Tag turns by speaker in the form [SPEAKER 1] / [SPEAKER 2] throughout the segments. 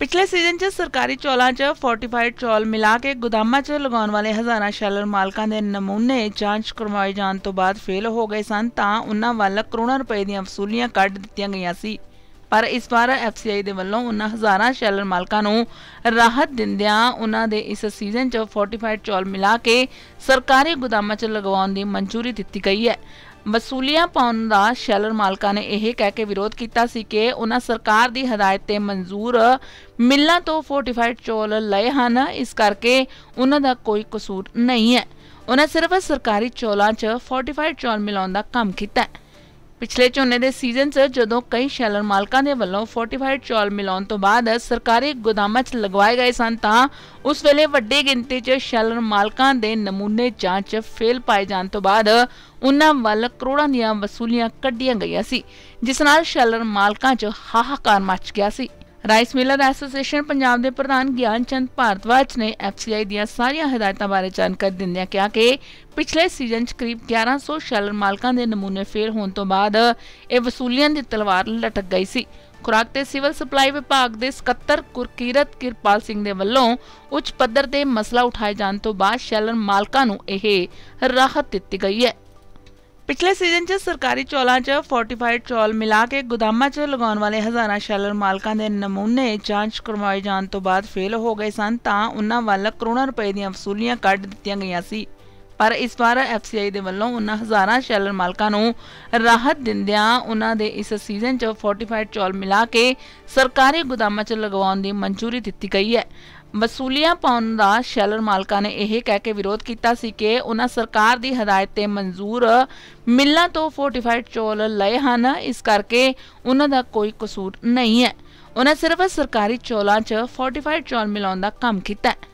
[SPEAKER 1] ਪਿਛਲੇ ਸੀਜ਼ਨ 'ਚ ਸਰਕਾਰੀ ਚੌਲਾਂ 'ਚ ਫੋਰਟੀਫਾਈਡ ਚੌਲ ਮਿਲਾ ਕੇ ਗੋਦਾਮਾਂ 'ਚ ਲਗਾਉਣ ਵਾਲੇ ਹਜ਼ਾਰਾਂ ਸ਼ੈਲਰ ਮਾਲਕਾਂ ਦੇ ਨਮੂਨੇ ਜਾਂਚ ਕਰਵਾਏ ਜਾਣ ਤੋਂ ਬਾਅਦ ਫੇਲ ਹੋ ਗਏ ਸਨ ਤਾਂ ਉਹਨਾਂ ਵੱਲ ਕਰੋੜਾਂ ਰੁਪਏ ਦੀਆਂ ਵਸੂਲੀਆਂ ਕੱਢ ਦਿੱਤੀਆਂ ਗਈਆਂ ਸੀ ਪਰ ਇਸ ਵਾਰ ਐਫਸੀਆਈ ਦੇ ਵੱਲੋਂ ਉਹਨਾਂ ਹਜ਼ਾਰਾਂ ਸ਼ੈਲਰ ਮਾਲਕਾਂ ਨੂੰ ਰਾਹਤ ਦਿੰਦਿਆਂ ਉਹਨਾਂ ਦੇ ਇਸ ਸੀਜ਼ਨ 'ਚ ਫੋਰਟੀਫਾਈਡ ਚੌਲ ਮਿਲਾ ਕੇ ਸਰਕਾਰੀ ਗੋਦਾਮਾਂ 'ਚ ਲਗਵਾਉਣ ਦੀ ਮਨਜ਼ੂਰੀ ਦਿੱਤੀ ਗਈ ਹੈ ਵਸੂਲੀਆਂ ਪਾਉਣ ਦਾ ਸ਼ੈਲਰ ਮਾਲਕਾਂ ਨੇ ਇਹ ਕਹਿ ਕੇ ਵਿਰੋਧ ਕੀਤਾ ਸੀ ਕਿ ਉਹਨਾਂ ਸਰਕਾਰ ਦੀ ਹਦਾਇਤ ਤੇ ਮਨਜ਼ੂਰ ਮਿਲਣਾ ਤੋਂ ਫੋਰਟੀਫਾਈਡ ਚੌਲ ਲਏ ਹਨ ਇਸ ਕਰਕੇ ਉਹਨਾਂ ਦਾ ਕੋਈ ਕਸੂਰ ਨਹੀਂ ਹੈ ਉਹਨਾਂ ਸਿਰਫ ਸਰਕਾਰੀ ਚੌਲਾਂ 'ਚ ਫੋਰਟੀਫਾਈਡ ਚੌਲ ਮਿਲਾਉਣ ਦਾ ਕੰਮ ਕੀਤਾ ਹੈ ਪਿਛਲੇ ਝੋਨੇ ਦੇ ਸੀਜ਼ਨ 'ਚ ਜਦੋਂ ਕਈ ਸ਼ੈਲਰ ਮਾਲਕਾਂ ਦੇ ਵੱਲੋਂ ਫੋਰਟੀਫਾਈਡ ਚੌਲ ਮਿਲਾਉਣ ਤੋਂ ਬਾਅਦ ਸਰਕਾਰੀ ਗੋਦਾਮਾਂ 'ਚ ਲਗਵਾਏ ਗਏ ਸਨ ਤਾਂ ਉਸ ਵੇਲੇ ਵੱਡੀ ਗਿਣਤੀ 'ਚ ਸ਼ੈਲਰ ਮਾਲਕਾਂ ਦੇ ਨਮੂਨੇ ਜਾਂਚ ਫੇਲ ਪਾਏ ਜਾਣ ਤੋਂ ਬਾਅਦ ਉਹਨਾਂ ਵੱਲ ਕਰੋੜਾਂ ਦੀਆਂ ਵਸੂਲੀਆਂ ਕੱਢੀਆਂ ਗਈਆਂ ਸੀ ਜਿਸ ਨਾਲ ਸ਼ੈਲਰ ਮਾਲਕਾਂ 'ਚ ਹਾਹਾਕਾਰ ਮਚ ਗਿਆ ਸੀ ਰਾਈਸ ਮਿਲਰ ਐਸੋਸੀਏਸ਼ਨ ਪੰਜਾਬ ਦੇ ਪ੍ਰਧਾਨ ਗਿਆਨ ਚੰਦ ਭਾਰਤਵਾਚ ਨੇ ਐਫਸੀਆਈ ਦੀਆਂ ਸਾਰੀਆਂ ਹਦਾਇਤਾਂ ਬਾਰੇ ਜਾਣਕਾਰੀ ਦਿੰਦਿਆਂ ਕਿਹਾ ਕਿ ਪਿਛਲੇ ਸੀਜ਼ਨ 'ਚ ਕਰੀਬ 1100 ਸ਼ੈਲਰ ਮਾਲਕਾਂ ਦੇ ਨਮੂਨੇ ਫੇਲ ਹੋਣ ਤੋਂ ਬਾਅਦ ਇਹ ਵਸੂਲੀਆਂ ਦੀ ਤਲਵਾਰ ਲਟਕ ਗਈ ਸੀ ਖੁਰਾਕ ਤੇ ਸਿਵਲ ਸਪਲਾਈ ਵਿਭਾਗ ਦੇ ਸਕੱਤਰ ਕੁਰਕੀਰਤ ਕਿਰਪਾਲ ਸਿੰਘ ਦੇ ਵੱਲੋਂ ਉੱਚ ਪੱਧਰ ਤੇ ਮਸਲਾ ਉਠਾਏ ਜਾਣ ਤੋਂ ਬਾਅਦ ਸ਼ੈਲਰ ਮਾਲਕਾਂ ਨੂੰ ਇਹ ਰਾਹਤ ਦਿੱਤੀ ਗਈ ਹੈ ਪਿਛਲੇ ਸੀਜ਼ਨ 'ਚ ਸਰਕਾਰੀ ਚੌਲਾਂ 'ਚ ਫੋਰਟੀਫਾਈਡ ਚੌਲ ਮਿਲਾ ਕੇ ਗੋਦਾਮਾਂ 'ਚ ਲਗਾਉਣ ਵਾਲੇ ਹਜ਼ਾਰਾਂ ਸ਼ੈਲਰ ਮਾਲਕਾਂ ਦੇ ਨਮੂਨੇ ਜਾਂਚ ਕਰਵਾਏ ਜਾਣ ਤੋਂ ਬਾਅਦ ਫੇਲ ਹੋ ਗਏ ਸਨ ਤਾਂ ਉਹਨਾਂ ਵੱਲ ਕਰੋੜਾਂ ਰੁਪਏ ਦੀਆਂ ਵਸੂਲੀਆਂ ਕੱਢ ਦਿੱਤੀਆਂ ਗਈਆਂ ਸੀ ਪਰ ਇਸ ਵਾਰ ਐਫਸੀਆਈ ਦੇ ਵੱਲੋਂ ਉਹਨਾਂ ਹਜ਼ਾਰਾਂ ਸ਼ੈਲਰ ਮਾਲਕਾਂ ਨੂੰ ਰਾਹਤ ਦਿੰਦਿਆਂ ਉਹਨਾਂ ਦੇ ਇਸ ਸੀਜ਼ਨ 'ਚ ਫੋਰਟੀਫਾਈਡ ਚੌਲ ਮਿਲਾ ਕੇ ਸਰਕਾਰੀ ਗੋਦਾਮਾਂ 'ਚ ਲਗਵਾਉਣ ਦੀ ਮਨਜ਼ੂਰੀ ਦਿੱਤੀ ਗਈ ਹੈ ਵਸੂਲੀਆਂ ਪਾਉਣ ਦਾ ਸ਼ੈਲਰ ਮਾਲਕਾਂ ਨੇ ਇਹ ਕਹਿ ਕੇ ਵਿਰੋਧ ਕੀਤਾ ਸੀ ਕਿ ਉਹਨਾਂ ਸਰਕਾਰ ਦੀ ਹਦਾਇਤ ਤੇ ਮਨਜ਼ੂਰ ਮਿਲਾਂ ਤੋਂ ਫੋਰਟੀਫਾਈਡ ਚੋਲ ਲਏ ਹਨ ਇਸ ਕਰਕੇ ਉਹਨਾਂ ਦਾ ਕੋਈ ਕਸੂਰ ਨਹੀਂ ਹੈ ਉਹਨਾਂ ਸਿਰਫ ਸਰਕਾਰੀ ਚੋਲਾਂ 'ਚ ਫੋਰਟੀਫਾਈਡ ਚੋਲ ਮਿਲਾਉਣ ਦਾ ਕੰਮ ਕੀਤਾ ਹੈ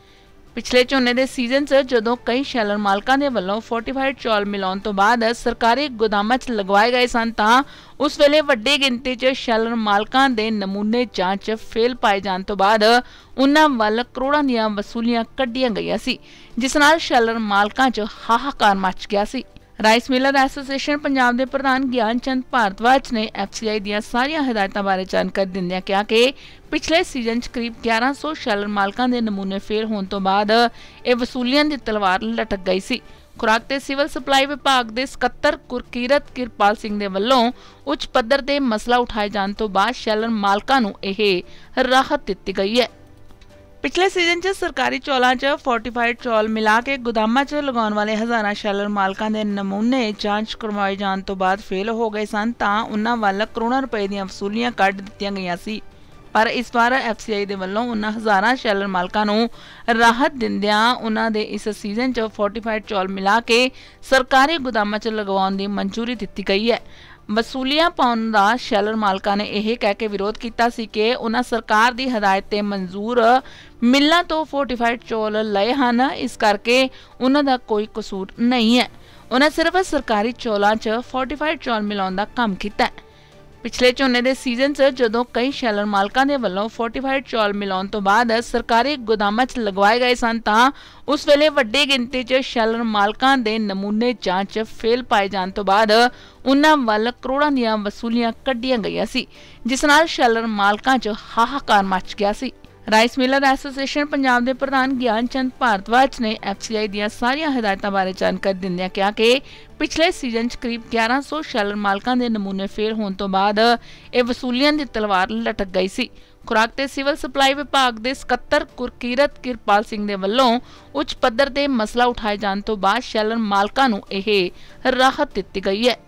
[SPEAKER 1] ਪਿਛਲੇ ਝੋਨੇ ਦੇ ਸੀਜ਼ਨ 'ਚ ਜਦੋਂ ਕਈ ਸ਼ੈਲਰ ਮਾਲਕਾਂ ਦੇ ਵੱਲੋਂ ਫੋਰਟੀਫਾਈਡ ਚੌਲ ਮਿਲਾਉਣ ਤੋਂ ਬਾਅਦ ਸਰਕਾਰੀ ਗੋਦਾਮਾਂ 'ਚ ਲਗਵਾਏ ਗਏ ਸਨ ਤਾਂ ਉਸ ਵੇਲੇ ਵੱਡੀ ਗਿਣਤੀ 'ਚ ਸ਼ੈਲਰ ਮਾਲਕਾਂ ਦੇ ਨਮੂਨੇ ਜਾਂਚ ਫੇਲ ਪਾਏ ਜਾਣ ਤੋਂ ਬਾਅਦ ਉਹਨਾਂ ਵੱਲ ਕਰੋੜਾਂ ਦੀਆਂ ਵਸੂਲੀਆਂ ਕੱਢੀਆਂ ਗਈਆਂ ਸੀ ਜਿਸ ਨਾਲ ਸ਼ੈਲਰ ਮਾਲਕਾਂ 'ਚ ਹਾਹਾਕਾਰ ਮਚ ਗਿਆ ਸੀ ਰਾਈਸ ਮਿਲਰ ਐਸੋਸੀਏਸ਼ਨ ਪੰਜਾਬ ਦੇ ਪ੍ਰਧਾਨ ਗਿਆਨ ਚੰਦ ਭਾਰਤਵਾਚ ਨੇ ਐਫਸੀਆਈ ਦੀਆਂ ਸਾਰੀਆਂ ਹਦਾਇਤਾਂ ਬਾਰੇ ਜਾਣਕਾਰੀ ਦਿੰਦਿਆਂ ਕਿਹਾ ਕਿ ਪਿਛਲੇ ਸੀਜ਼ਨ 'ਚ ਕਰੀਬ 1100 ਸ਼ੈਲਰ ਮਾਲਕਾਂ ਦੇ ਨਮੂਨੇ ਫੇਲ ਹੋਣ ਤੋਂ ਬਾਅਦ ਇਹ ਵਸੂਲੀਆਂ ਦੀ ਤਲਵਾਰ ਲਟਕ ਗਈ ਸੀ ਖੁਰਾਕ ਤੇ ਸਿਵਲ ਸਪਲਾਈ ਵਿਭਾਗ ਦੇ ਸਕੱਤਰ ਕੁਰਕੀਰਤ ਕਿਰਪਾਲ ਸਿੰਘ ਦੇ ਵੱਲੋਂ ਉੱਚ ਪੱਧਰ ਤੇ ਮਸਲਾ ਉਠਾਏ ਜਾਣ ਤੋਂ ਬਾਅਦ ਸ਼ੈਲਰ ਮਾਲਕਾਂ ਨੂੰ ਇਹ ਰਾਹਤ ਦਿੱਤੀ ਗਈ ਹੈ ਪਿਛਲੇ ਸੀਜ਼ਨ 'ਚ ਸਰਕਾਰੀ ਚੌਲਾਂ 'ਚ ਫੋਰਟੀਫਾਈਡ ਚੌਲ ਮਿਲਾ ਕੇ ਗੋਦਾਮਾਂ 'ਚ ਲਗਾਉਣ ਵਾਲੇ ਹਜ਼ਾਰਾਂ ਸ਼ੈਲਰ ਮਾਲਕਾਂ ਦੇ ਨਮੂਨੇ ਜਾਂਚ ਕਰਵਾਏ ਜਾਣ ਤੋਂ ਬਾਅਦ ਫੇਲ ਹੋ ਗਏ ਸਨ ਤਾਂ ਉਹਨਾਂ ਵੱਲ ਕਰੋੜਾਂ ਰੁਪਏ ਦੀਆਂ ਵਸੂਲੀਆਂ ਕੱਢ ਦਿੱਤੀਆਂ ਗਈਆਂ ਸੀ ਪਰ ਇਸ ਵਾਰ ਐਫਸੀਆਈ ਦੇ ਵੱਲੋਂ ਉਹਨਾਂ ਹਜ਼ਾਰਾਂ ਸ਼ੈਲਰ ਮਾਲਕਾਂ ਨੂੰ ਰਾਹਤ ਦਿੰਦਿਆਂ ਉਹਨਾਂ ਦੇ ਇਸ ਸੀਜ਼ਨ 'ਚ ਫੋਰਟੀਫਾਈਡ ਚੌਲ ਮਿਲਾ ਕੇ ਸਰਕਾਰੀ ਗੋਦਾਮਾਂ 'ਚ ਲਗਵਾਉਣ ਦੀ ਮਨਜ਼ੂਰੀ ਦਿੱਤੀ ਗਈ ਹੈ ਵਸੂਲੀਆਂ ਪਾਉਣ ਦਾ ਸ਼ੈਲਰ ਮਾਲਕਾਂ ਨੇ ਇਹ ਕਹਿ ਕੇ ਵਿਰੋਧ ਕੀਤਾ ਸੀ ਕਿ ਉਹਨਾਂ ਸਰਕਾਰ ਦੀ ਹਦਾਇਤ ਤੇ ਮਨਜ਼ੂਰ ਮਿਲਾਂ ਤੋਂ ਫੋਰਟੀਫਾਈਡ ਚੋਲ ਲਏ ਹਨ ਇਸ ਕਰਕੇ ਉਹਨਾਂ ਦਾ ਕੋਈ ਕਸੂਰ ਨਹੀਂ ਹੈ ਉਹਨਾਂ ਸਿਰਫ ਸਰਕਾਰੀ ਚੋਲਾਂ 'ਚ ਫੋਰਟੀਫਾਈਡ ਚੋਲ ਮਿਲਾਉਣ ਦਾ ਕੰਮ ਕੀਤਾ ਹੈ ਪਿਛਲੇ ਝੋਨੇ ਦੇ ਸੀਜ਼ਨ 'ਚ ਜਦੋਂ ਕਈ ਸ਼ੈਲਰ ਮਾਲਕਾਂ ਦੇ ਵੱਲੋਂ ਫੋਰਟੀਫਾਈਡ ਚੌਲ ਮਿਲਾਉਣ ਤੋਂ ਬਾਅਦ ਸਰਕਾਰੀ ਗੋਦਾਮਾਂ 'ਚ ਲਗਵਾਏ ਗਏ ਸਨ ਤਾਂ ਉਸ ਵੇਲੇ ਵੱਡੀ ਗਿਣਤੀ 'ਚ ਸ਼ੈਲਰ ਮਾਲਕਾਂ ਦੇ ਨਮੂਨੇ ਜਾਂਚ ਫੇਲ ਪਾਏ ਜਾਣ ਤੋਂ ਬਾਅਦ ਉਹਨਾਂ ਵੱਲ ਕਰੋੜਾਂ ਦੀਆਂ ਵਸੂਲੀਆਂ ਕੱਢੀਆਂ ਗਈਆਂ ਸੀ ਜਿਸ ਨਾਲ ਸ਼ੈਲਰ ਮਾਲਕਾਂ 'ਚ ਹਾਹਾਕਾਰ ਮਚ ਗਿਆ ਸੀ ਰਾਈਸ ਮਿਲਰ ਐਸੋਸੀਏਸ਼ਨ ਪੰਜਾਬ ਦੇ ਪ੍ਰਧਾਨ ਗਿਆਨ ਚੰਦ ਭਾਰਤਵਾਚ ਨੇ ਐਫਸੀਆਈ ਦੀਆਂ ਸਾਰੀਆਂ ਹਦਾਇਤਾਂ ਬਾਰੇ ਜਾਣਕਾਰੀ ਦਿੰਦਿਆਂ ਕਿਹਾ ਕਿ ਪਿਛਲੇ ਸੀਜ਼ਨ 'ਚ ਕਰੀਬ 1100 ਸ਼ੈਲਰ ਮਾਲਕਾਂ ਦੇ ਨਮੂਨੇ ਫੇਲ ਹੋਣ ਤੋਂ ਬਾਅਦ ਇਹ ਵਸੂਲੀਆਂ ਦੀ ਤਲਵਾਰ ਲਟਕ ਗਈ ਸੀ ਖੁਰਾਕ ਤੇ ਸਿਵਲ ਸਪਲਾਈ ਵਿਭਾਗ ਦੇ ਸਕੱਤਰ ਕੁਰਕੀਰਤ ਕਿਰਪਾਲ ਸਿੰਘ ਦੇ ਵੱਲੋਂ ਉੱਚ ਪੱਧਰ ਤੇ ਮਸਲਾ ਉਠਾਏ ਜਾਣ ਤੋਂ ਬਾਅਦ ਸ਼ੈਲਰ ਮਾਲਕਾਂ ਨੂੰ ਇਹ ਰਾਹਤ ਦਿੱਤੀ ਗਈ ਹੈ